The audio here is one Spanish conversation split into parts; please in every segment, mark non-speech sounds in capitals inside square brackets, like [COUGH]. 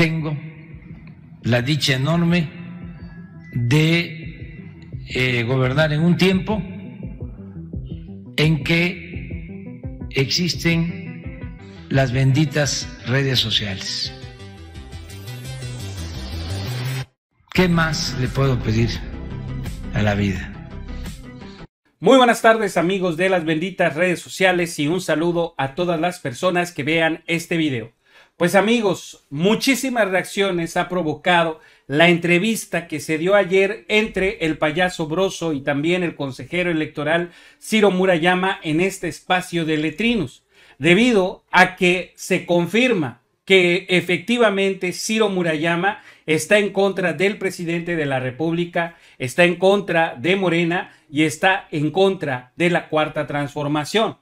tengo la dicha enorme de eh, gobernar en un tiempo en que existen las benditas redes sociales. ¿Qué más le puedo pedir a la vida? Muy buenas tardes amigos de las benditas redes sociales y un saludo a todas las personas que vean este video. Pues amigos, muchísimas reacciones ha provocado la entrevista que se dio ayer entre el payaso Broso y también el consejero electoral Ciro Murayama en este espacio de letrinos, debido a que se confirma que efectivamente Ciro Murayama está en contra del presidente de la República, está en contra de Morena y está en contra de la cuarta transformación.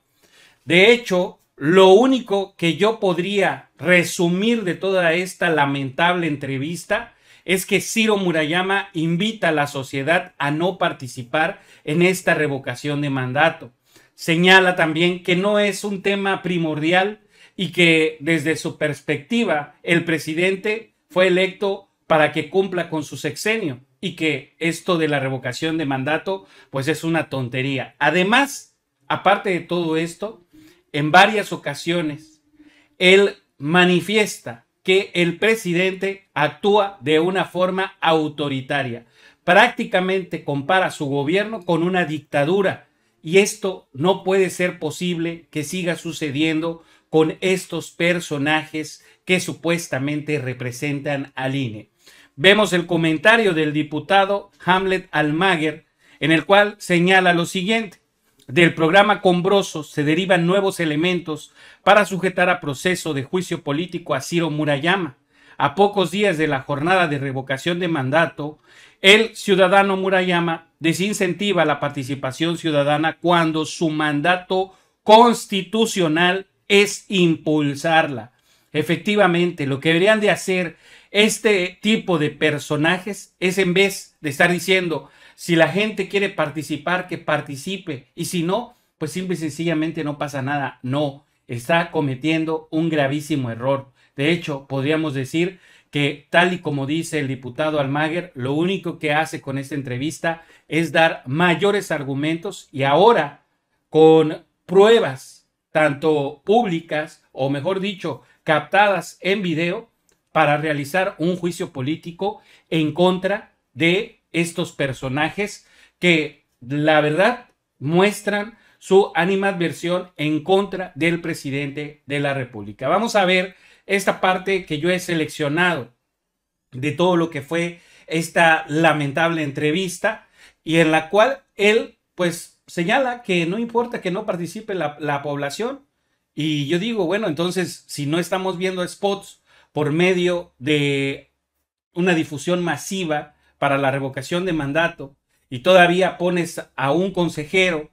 De hecho, lo único que yo podría resumir de toda esta lamentable entrevista es que Ciro Murayama invita a la sociedad a no participar en esta revocación de mandato. Señala también que no es un tema primordial y que desde su perspectiva el presidente fue electo para que cumpla con su sexenio y que esto de la revocación de mandato pues es una tontería. Además, aparte de todo esto, en varias ocasiones él manifiesta que el presidente actúa de una forma autoritaria. Prácticamente compara su gobierno con una dictadura y esto no puede ser posible que siga sucediendo con estos personajes que supuestamente representan al INE. Vemos el comentario del diputado Hamlet Almaguer en el cual señala lo siguiente del programa Combroso se derivan nuevos elementos para sujetar a proceso de juicio político a Ciro Murayama. A pocos días de la jornada de revocación de mandato, el ciudadano Murayama desincentiva la participación ciudadana cuando su mandato constitucional es impulsarla. Efectivamente, lo que deberían de hacer este tipo de personajes es en vez de estar diciendo, si la gente quiere participar, que participe. Y si no, pues simple y sencillamente no pasa nada. No, está cometiendo un gravísimo error. De hecho, podríamos decir que tal y como dice el diputado Almaguer, lo único que hace con esta entrevista es dar mayores argumentos y ahora con pruebas, tanto públicas o mejor dicho, captadas en video, para realizar un juicio político en contra de estos personajes que la verdad muestran su animadversión en contra del presidente de la República. Vamos a ver esta parte que yo he seleccionado de todo lo que fue esta lamentable entrevista y en la cual él pues señala que no importa que no participe la, la población y yo digo, bueno, entonces si no estamos viendo spots por medio de una difusión masiva para la revocación de mandato y todavía pones a un consejero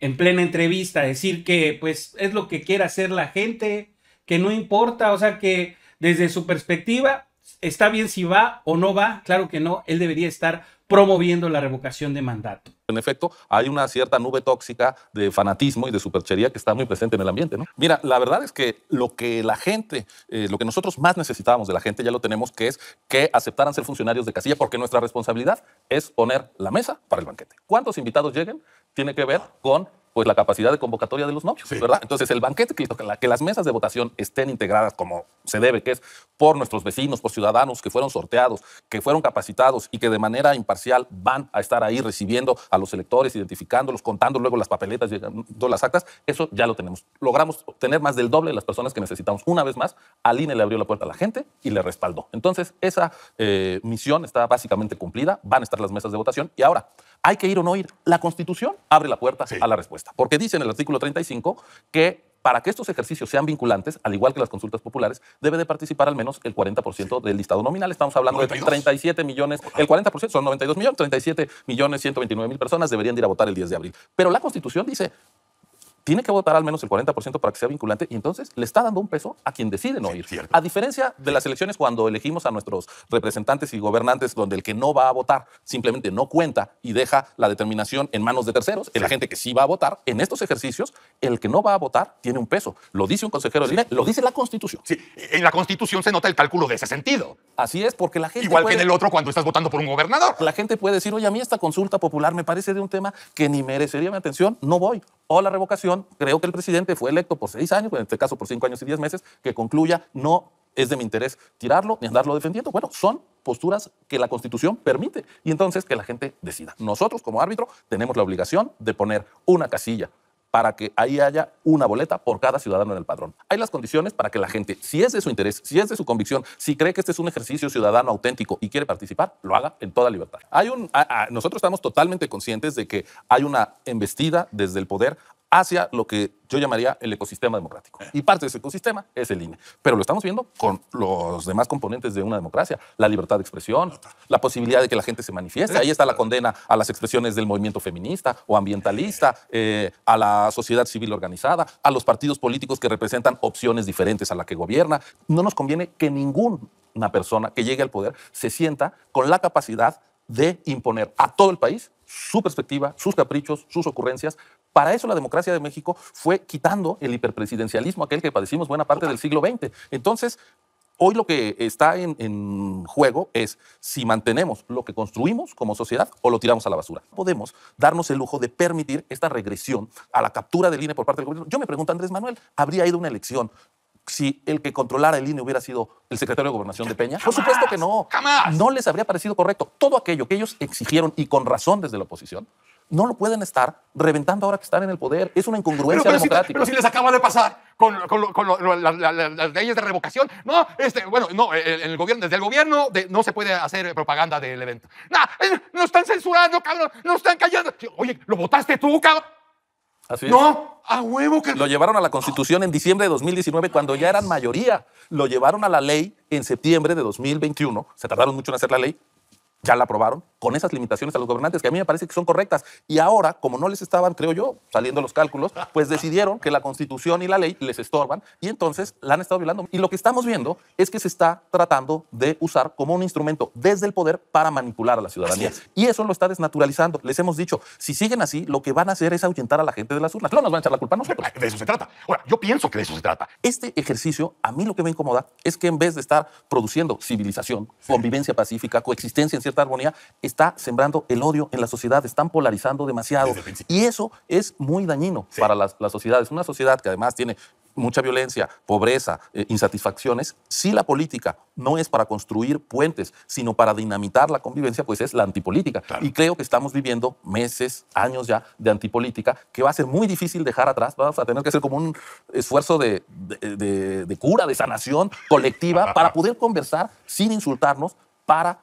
en plena entrevista a decir que pues es lo que quiere hacer la gente, que no importa, o sea que desde su perspectiva está bien si va o no va, claro que no, él debería estar promoviendo la revocación de mandato. En efecto, hay una cierta nube tóxica de fanatismo y de superchería que está muy presente en el ambiente. ¿no? Mira, la verdad es que lo que la gente, eh, lo que nosotros más necesitábamos de la gente ya lo tenemos, que es que aceptaran ser funcionarios de casilla, porque nuestra responsabilidad es poner la mesa para el banquete. ¿Cuántos invitados lleguen? Tiene que ver con pues la capacidad de convocatoria de los novios, ¿verdad? Entonces el banquete, que, que, las mesas de votación estén integradas como se debe, que es por nuestros vecinos, por ciudadanos que fueron sorteados, que fueron capacitados y que de manera imparcial van a estar ahí recibiendo a los electores, identificándolos, contando luego las papeletas, llegando las actas, eso ya lo tenemos. Logramos tener más del doble de las personas que necesitamos. Una vez más, Aline le abrió la puerta a la gente y le respaldó. Entonces esa eh, misión está básicamente cumplida, van a estar las mesas de votación y ahora ¿Hay que ir o no ir? La Constitución abre la puerta a la respuesta, porque dice en el artículo 35 que para que estos ejercicios sean vinculantes, al igual que las consultas populares, debe de participar al menos el 40% del listado nominal. Estamos hablando de 37 millones, el 40% son 92 millones, 37 millones 129 mil personas deberían ir a votar el 10 de abril. Pero la Constitución dice, tiene que votar al menos el 40% para que sea vinculante y entonces le está dando un peso a quien decide no ir. A diferencia de las elecciones cuando elegimos a nuestros representantes y gobernantes donde el que no va a votar simplemente no cuenta y deja la determinación en manos de terceros, en la gente que sí va a votar, en estos ejercicios el que no va a votar tiene un peso. Lo dice un consejero lo dice la Constitución. Sí, en la Constitución se nota el cálculo de ese sentido. Así es, porque la gente Igual que en el otro cuando estás votando por un gobernador. La gente puede decir, oye, a mí esta consulta popular me parece de un tema que ni merecería mi atención, no voy. O la revocación creo que el presidente fue electo por seis años, en este caso por cinco años y diez meses, que concluya no es de mi interés tirarlo ni andarlo defendiendo. Bueno, son posturas que la Constitución permite y entonces que la gente decida. Nosotros como árbitro tenemos la obligación de poner una casilla para que ahí haya una boleta por cada ciudadano en el padrón. Hay las condiciones para que la gente, si es de su interés, si es de su convicción, si cree que este es un ejercicio ciudadano auténtico y quiere participar, lo haga en toda libertad. Hay un, nosotros estamos totalmente conscientes de que hay una embestida desde el poder hacia lo que yo llamaría el ecosistema democrático. Y parte de ese ecosistema es el INE. Pero lo estamos viendo con los demás componentes de una democracia. La libertad de expresión, la posibilidad de que la gente se manifieste. Ahí está la condena a las expresiones del movimiento feminista o ambientalista, eh, a la sociedad civil organizada, a los partidos políticos que representan opciones diferentes a la que gobierna. No nos conviene que ninguna persona que llegue al poder se sienta con la capacidad de imponer a todo el país su perspectiva, sus caprichos, sus ocurrencias. Para eso la democracia de México fue quitando el hiperpresidencialismo, aquel que padecimos buena parte del siglo XX. Entonces, hoy lo que está en, juego es si mantenemos lo que construimos como sociedad o lo tiramos a la basura. Podemos darnos el lujo de permitir esta regresión a la captura del INE por parte del gobierno. Yo me pregunto, Andrés Manuel, ¿habría ido una elección si el que controlara el INE hubiera sido el secretario de Gobernación de Peña? Por supuesto que no. ¡Jamás! No les habría parecido correcto. Todo aquello que ellos exigieron y con razón desde la oposición, no lo pueden estar reventando ahora que están en el poder. Es una incongruencia democrática. pero si les acaba de pasar con, las leyes de revocación, no, este, bueno, no, gobierno, desde el gobierno no se puede hacer propaganda del evento. No, eh, nos están censurando, cabrón, nos están callando. Oye, ¿lo votaste tú, cabrón? no, a huevo que... Lo llevaron a la Constitución en diciembre de 2019 cuando ya eran mayoría. Lo llevaron a la ley en septiembre de 2021. Se tardaron mucho en hacer la ley. Ya la aprobaron con esas limitaciones a los gobernantes, que a mí me parece que son correctas. Y ahora, como no les estaban, creo yo, saliendo los cálculos, pues decidieron que la constitución y la ley les estorban y entonces la han estado violando. Y lo que estamos viendo es que se está tratando de usar como un instrumento desde el poder para manipular a la ciudadanía. Y eso lo está desnaturalizando. Les hemos dicho, si siguen así, lo que van a hacer es ahuyentar a la gente de las urnas. No nos van a echar la culpa a nosotros. De eso se trata. Ahora, yo pienso que de eso se trata. Este ejercicio, a mí lo que me incomoda es que en vez de estar produciendo civilización, convivencia pacífica, coexistencia en cierta armonía, está sembrando el odio en la sociedad, están polarizando demasiado. Y eso es muy dañino para las, sociedades. Una sociedad que además tiene mucha violencia, pobreza, eh, insatisfacciones, si la política no es para construir puentes, sino para dinamitar la convivencia, pues es la antipolítica. Y creo que estamos viviendo meses, años ya de antipolítica, que va a ser muy difícil dejar atrás, vamos a tener que hacer como un esfuerzo de, de cura, de sanación colectiva, [LAUGHS] para poder conversar sin insultarnos, para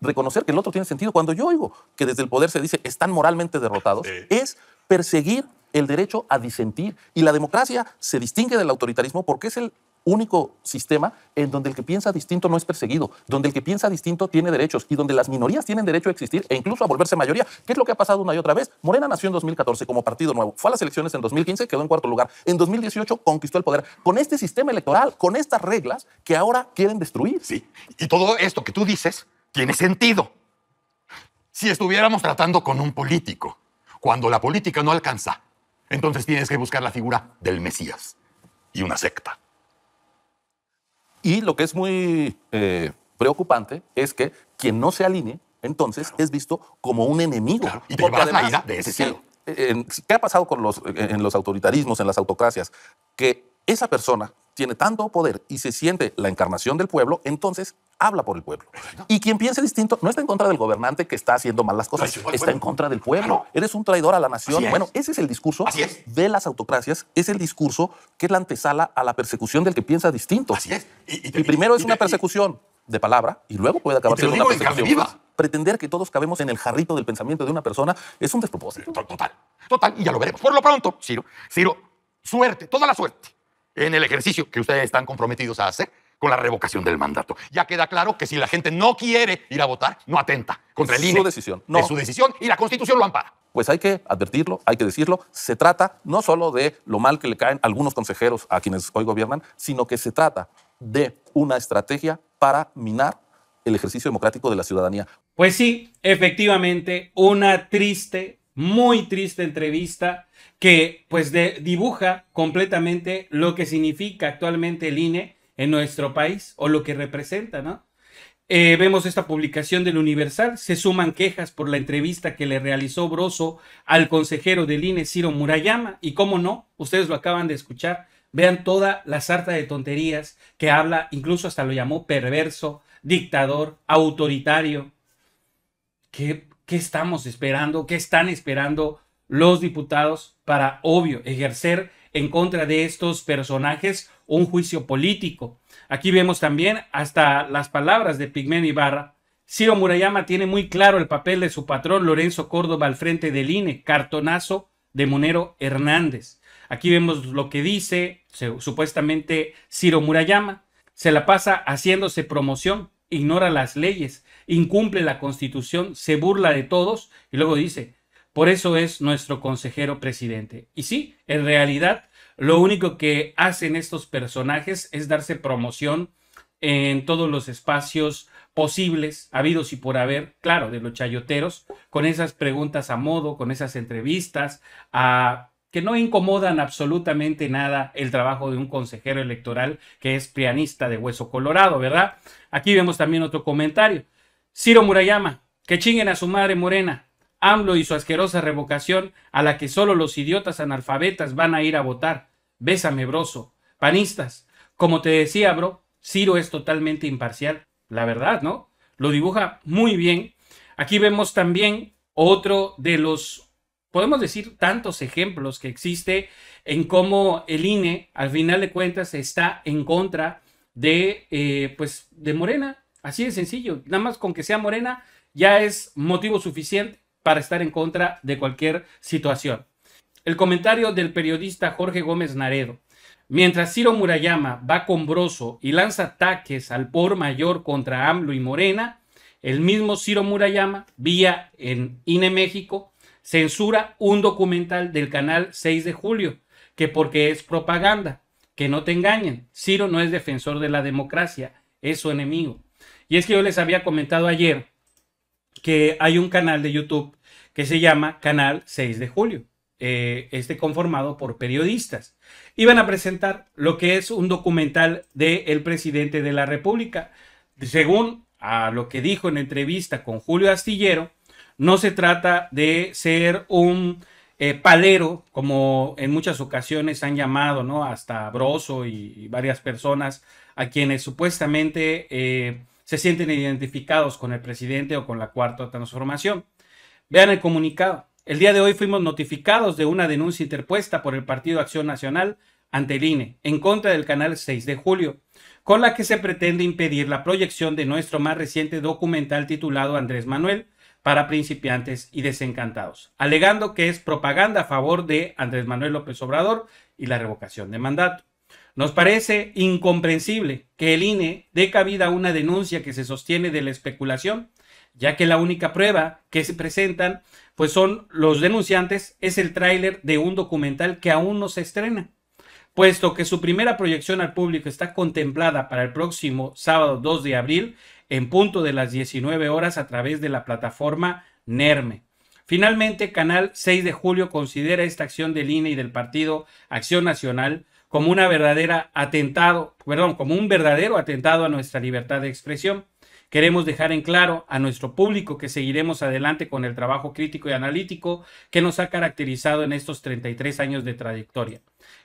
reconocer que el otro tiene sentido. Cuando yo oigo que desde el poder se dice están moralmente derrotados, es perseguir el derecho a disentir. Y la democracia se distingue del autoritarismo porque es el único sistema en donde el que piensa distinto no es perseguido, donde el que piensa distinto tiene derechos y donde las minorías tienen derecho a existir e incluso a volverse mayoría, ¿Qué es lo que ha pasado una y otra vez. Morena nació en 2014 como partido nuevo, fue a las elecciones en 2015, quedó en cuarto lugar, en 2018 conquistó el poder, con este sistema electoral, con estas reglas que ahora quieren destruir. Sí, y todo esto que tú dices tiene sentido. Si estuviéramos tratando con un político, cuando la política no alcanza, entonces tienes que buscar la figura del Mesías y una secta. Y lo que es muy eh, preocupante es que quien no se alinee, entonces es visto como un enemigo. Y te la ira de ese cielo. ¿Qué ha pasado con los, en los autoritarismos, en las autocracias? Que esa persona tiene tanto poder y se siente la encarnación del pueblo, entonces habla por el pueblo. Y quien piense distinto no está en contra del gobernante que está haciendo mal las cosas, está en contra del pueblo. Eres un traidor a la nación. Bueno, ese es el discurso de las autocracias, es el discurso que es la antesala a la persecución del que piensa distinto. Así es. Y, primero es una persecución de palabra y luego puede acabar siendo una persecución pretender que todos cabemos en el jarrito del pensamiento de una persona es un despropósito. Total, total, y ya lo veremos. Por lo pronto, Ciro, Ciro, suerte, toda la suerte en el ejercicio que ustedes están comprometidos a hacer con la revocación del mandato. Ya queda claro que si la gente no quiere ir a votar, no atenta contra el INE. su decisión. No. Es su decisión y la Constitución lo ampara. Pues hay que advertirlo, hay que decirlo. Se trata no solo de lo mal que le caen algunos consejeros a quienes hoy gobiernan, sino que se trata de una estrategia para minar el ejercicio democrático de la ciudadanía. Pues sí, efectivamente, una triste muy triste entrevista que pues de, dibuja completamente lo que significa actualmente el INE en nuestro país o lo que representa, ¿no? Eh, vemos esta publicación del Universal, se suman quejas por la entrevista que le realizó Broso al consejero del INE, Ciro Murayama, y cómo no, ustedes lo acaban de escuchar, vean toda la sarta de tonterías que habla, incluso hasta lo llamó perverso, dictador, autoritario. Qué, ¿Qué estamos esperando? ¿Qué están esperando los diputados para, obvio, ejercer en contra de estos personajes un juicio político? Aquí vemos también hasta las palabras de Pigmen Ibarra. Ciro Murayama tiene muy claro el papel de su patrón Lorenzo Córdoba al frente del INE, cartonazo de Monero Hernández. Aquí vemos lo que dice supuestamente Ciro Murayama. Se la pasa haciéndose promoción, ignora las leyes, incumple la constitución, se burla de todos y luego dice, por eso es nuestro consejero presidente. Y sí, en realidad lo único que hacen estos personajes es darse promoción en todos los espacios posibles, habidos y por haber, claro, de los chayoteros, con esas preguntas a modo, con esas entrevistas, a, que no incomodan absolutamente nada el trabajo de un consejero electoral que es pianista de hueso colorado, ¿verdad? Aquí vemos también otro comentario. Ciro Murayama, que chinguen a su madre morena. AMLO y su asquerosa revocación a la que solo los idiotas analfabetas van a ir a votar. Bésame, broso. Panistas, como te decía, bro, Ciro es totalmente imparcial. La verdad, ¿no? Lo dibuja muy bien. Aquí vemos también otro de los, podemos decir, tantos ejemplos que existe en cómo el INE, al final de cuentas, está en contra de, eh, pues, de Morena, Así de sencillo. Nada más con que sea morena ya es motivo suficiente para estar en contra de cualquier situación. El comentario del periodista Jorge Gómez Naredo. Mientras Ciro Murayama va con Broso y lanza ataques al por mayor contra AMLO y Morena, el mismo Ciro Murayama, vía en INE México, censura un documental del canal 6 de julio, que porque es propaganda, que no te engañen, Ciro no es defensor de la democracia, es su enemigo. Y es que yo les había comentado ayer que hay un canal de YouTube que se llama Canal 6 de Julio, eh, este conformado por periodistas. Iban a presentar lo que es un documental del presidente de la República. Según a lo que dijo en entrevista con Julio Astillero, no se trata de ser un eh, palero, como en muchas ocasiones han llamado, ¿no? Hasta Broso y, varias personas a quienes supuestamente eh, se sienten identificados con el presidente o con la cuarta transformación. Vean el comunicado. El día de hoy fuimos notificados de una denuncia interpuesta por el Partido Acción Nacional ante el INE en contra del canal 6 de julio, con la que se pretende impedir la proyección de nuestro más reciente documental titulado Andrés Manuel para principiantes y desencantados, alegando que es propaganda a favor de Andrés Manuel López Obrador y la revocación de mandato. Nos parece incomprensible que el INE dé cabida a una denuncia que se sostiene de la especulación, ya que la única prueba que se presentan, pues son los denunciantes, es el tráiler de un documental que aún no se estrena. Puesto que su primera proyección al público está contemplada para el próximo sábado 2 de abril, en punto de las 19 horas a través de la plataforma NERME. Finalmente, Canal 6 de Julio considera esta acción del INE y del Partido Acción Nacional como atentado, perdón, como un verdadero atentado a nuestra libertad de expresión. Queremos dejar en claro a nuestro público que seguiremos adelante con el trabajo crítico y analítico que nos ha caracterizado en estos 33 años de trayectoria.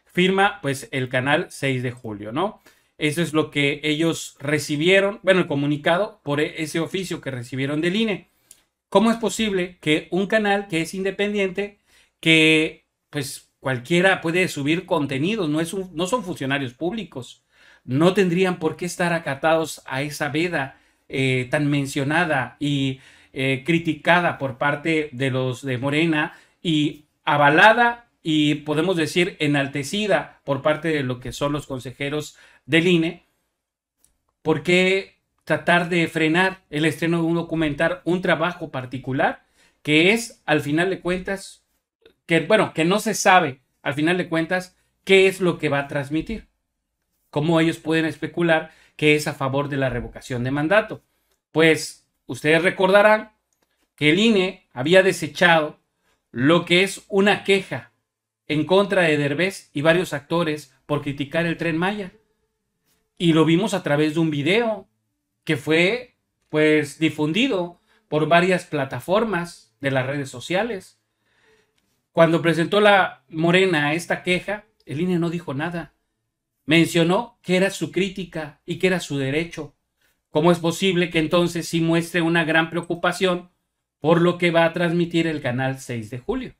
Firma pues el canal 6 de julio, ¿no? Eso es lo que ellos recibieron, bueno, el comunicado por e, ese oficio que recibieron del INE. ¿Cómo es posible que un canal que es independiente, que pues Cualquiera puede subir contenidos, no, es no son funcionarios públicos. No tendrían por qué estar acatados a esa veda eh, tan mencionada y eh, criticada por parte de los de Morena y avalada y podemos decir enaltecida por parte de lo que son los consejeros del INE. ¿Por qué tratar de frenar el estreno de un documental, un trabajo particular que es, al final de cuentas, bueno, que no se sabe, al final de cuentas, qué es lo que va a transmitir. ¿Cómo ellos pueden especular que es a favor de la revocación de mandato? Pues ustedes recordarán que el INE había desechado lo que es una queja en contra de Derbez y varios actores por criticar el tren Maya. Y lo vimos a través de un video que fue pues difundido por varias plataformas de las redes sociales. Cuando presentó la Morena esta queja, el INE no dijo nada. Mencionó que era su crítica y que era su derecho. ¿Cómo es posible que entonces sí muestre una gran preocupación por lo que va a transmitir el canal 6 de julio?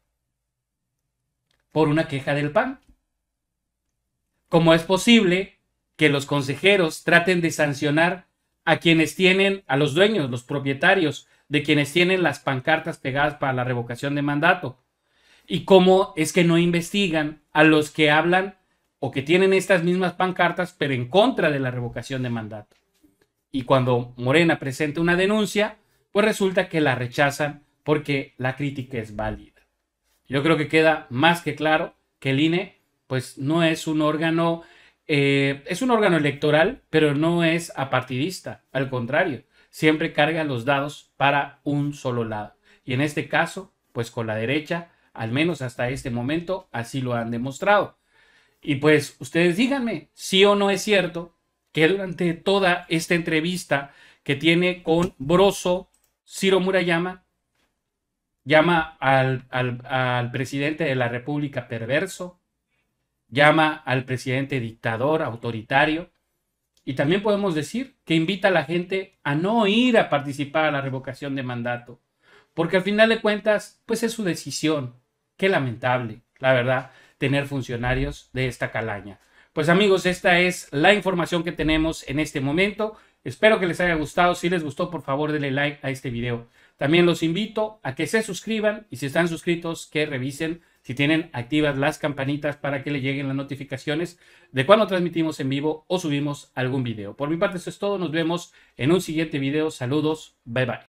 Por una queja del PAN. ¿Cómo es posible que los consejeros traten de sancionar a quienes tienen, a los dueños, los propietarios, de quienes tienen las pancartas pegadas para la revocación de mandato, y cómo es que no investigan a los que hablan o que tienen estas mismas pancartas, pero en contra de la revocación de mandato. Y cuando Morena presenta una denuncia, pues resulta que la rechazan porque la crítica es válida. Yo creo que queda más que claro que el INE, pues no es un órgano, eh, es un órgano electoral, pero no es apartidista, al contrario, siempre carga los dados para un solo lado. Y en este caso, pues con la derecha al menos hasta este momento así lo han demostrado. Y pues ustedes díganme, si o no es cierto que durante toda esta entrevista que tiene con Broso, Ciro Murayama llama al, al presidente de la República perverso, llama al presidente dictador, autoritario, y también podemos decir que invita a la gente a no ir a participar a la revocación de mandato, porque al final de cuentas, pues es su decisión. Qué lamentable, la verdad, tener funcionarios de esta calaña. Pues amigos, esta es la información que tenemos en este momento. Espero que les haya gustado. Si les gustó, por favor, denle like a este video. También los invito a que se suscriban y si están suscritos, que revisen si tienen activas las campanitas para que le lleguen las notificaciones de cuando transmitimos en vivo o subimos algún video. Por mi parte, eso es todo. Nos vemos en un siguiente video. Saludos. Bye bye.